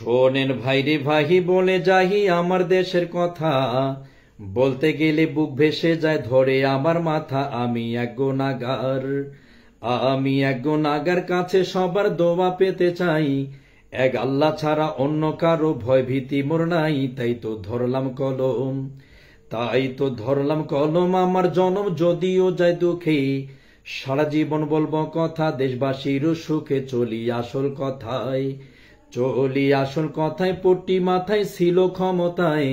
শোনেন ভাইরে ভাহি বলে যাহি আমার দেশের কথা বলতে গেলে বুক ভেসে যায় ধরে আমার মাথা আমি এক গোনাগার আমি এক গোনাগার কাছে সবার দোয়া পেতে চাই এক আল্লাহ ছাড়া অন্য কারো ভয় ভীতি মোর নাই তাই তো ধরলাম কলম তাই তো ধরলাম কলম আমার জনম যদিও যায় দুঃখে সারা জীবন বলবো কথা দেশবাসীর সুখে চলি আসল কথায় চলি আসল কথায় পট্টি মাথায় ছিল ক্ষমতায়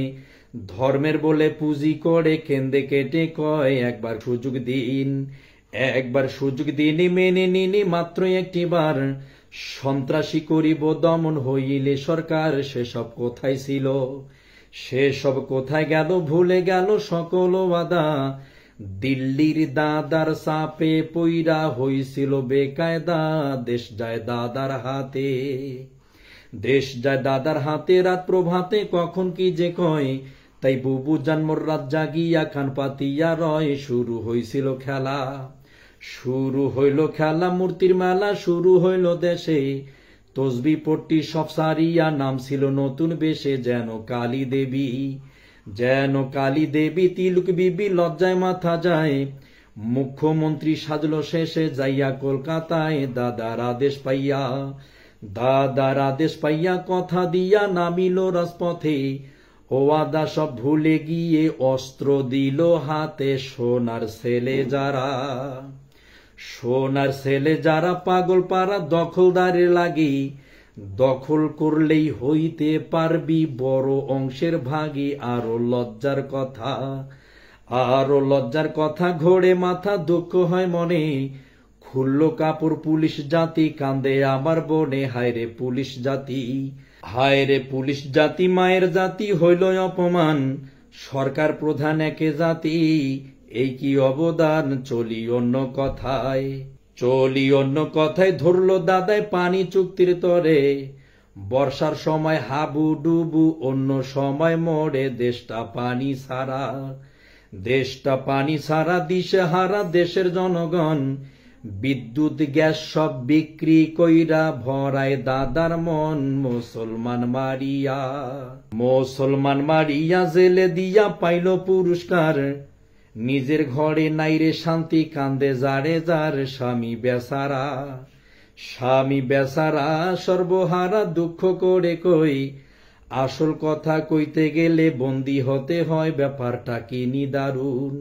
ধর্মের বলে পুঁজি করে কেন্দে কেটে কয় একবার সুযোগ দিন একবার সুযোগ দিন মেনে নিনি মাত্র একটিবার সন্ত্রাসী করিব দমন হইলে সরকার সেসব কোথায় ছিল সেসব কোথায় গেল ভুলে গেল সকল বাদা দিল্লির দাদার সাপে পইরা হইছিল বেকায়দা দেশ যায় দাদার হাতে দেশ যায় দাদার হাতে রাত প্রভাতে কখন কি যে কয় তাই বুবু জন্মর রাত জাগিয়া খান পাতিয়া রয় শুরু হইছিল খেলা শুরু হইল খেলা মূর্তির মেলা শুরু হইল দেশে তসবি পট্টি সব সারিয়া নাম ছিল নতুন বেশে যেন কালী দেবী যেন কালী দেবী তিলুক বিবি লজ্জায় মাথা যায় মুখ্যমন্ত্রী সাজল শেষে যাইয়া কলকাতায় দাদার আদেশ পাইয়া দাদার আদেশ পাইয়া কথা দিয়া নামিল রাজপথে ও আদা সব ভুলে গিয়ে অস্ত্র দিল হাতে সোনার ছেলে যারা সোনার ছেলে যারা পাগল পারা দখলদারে লাগে দখল করলেই হইতে পারবি বড় অংশের ভাগে আরো লজ্জার কথা আরো লজ্জার কথা ঘোড়ে মাথা দুঃখ হয় মনে খুলল কাপুর পুলিশ জাতি কান্দে আমার বনে হায়রে পুলিশ জাতি হায়রে পুলিশ জাতি মায়ের জাতি হইল অপমান সরকার প্রধান একে জাতি এই কি অবদান চলি অন্য কথায় চলি অন্য কথায় ধরল দাদায় পানি চুক্তির তরে বর্ষার সময় হাবু ডুবু অন্য সময় মরে দেশটা পানি সারা দেশটা পানি সারা দিশে হারা দেশের জনগণ বিদ্যুৎ গ্যাস সব বিক্রি কইরা ভরায় দাদার মন মুসলমান মারিয়া মুসলমান মারিয়া জেলে দিয়া পাইল পুরস্কার নিজের ঘরে নাইরে শান্তি কান্দে যারে যার স্বামী বেচারা স্বামী বেচারা সর্বহারা দুঃখ করে কই আসল কথা কইতে গেলে বন্দি হতে হয় ব্যাপারটা কি নিদারুণ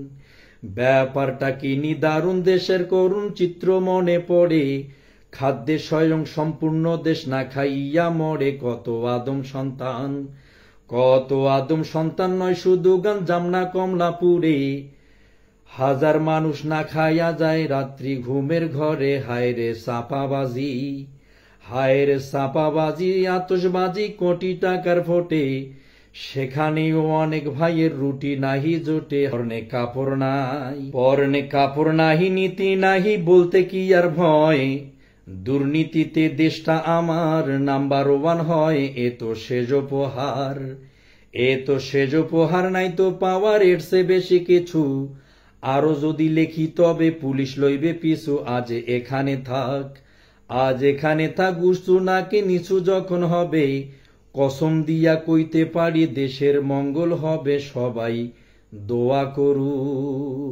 ব্যাপারটা কি নিদারুণ দেশের করুণ চিত্র মনে পড়ে খাদ্যে স্বয়ং সম্পূর্ণ দেশ না খাইয়া মরে কত আদম সন্তান কত আদম সন্তান নয় শুধু গান জামনা কমলাপুরে হাজার মানুষ না খাইয়া যায় রাত্রি ঘুমের ঘরে হায় রে সাপাবাজি হায় রে সাপাবাজি আতসবাজি কোটি টাকার ফোটে সেখানেও অনেক ভাইয়ের রুটি নাহি জোটে পরনে কাপড় নাই পরনে কাপড় নাহি নীতি নাহি বলতে কি আর ভয় দুর্নীতিতে দেশটা আমার নাম্বার ওয়ান হয় এ তো সেজ উপহার এ তো সেজ উপহার নাই তো পাওয়ার এর বেশি কিছু আরো যদি লেখি তবে পুলিশ লইবে পিছু আজ এখানে থাক আজ এখানে থাক উসু নাকি নিচু যখন হবে কসম দিয়া কইতে পারি দেশের মঙ্গল হবে সবাই দোয়া করুন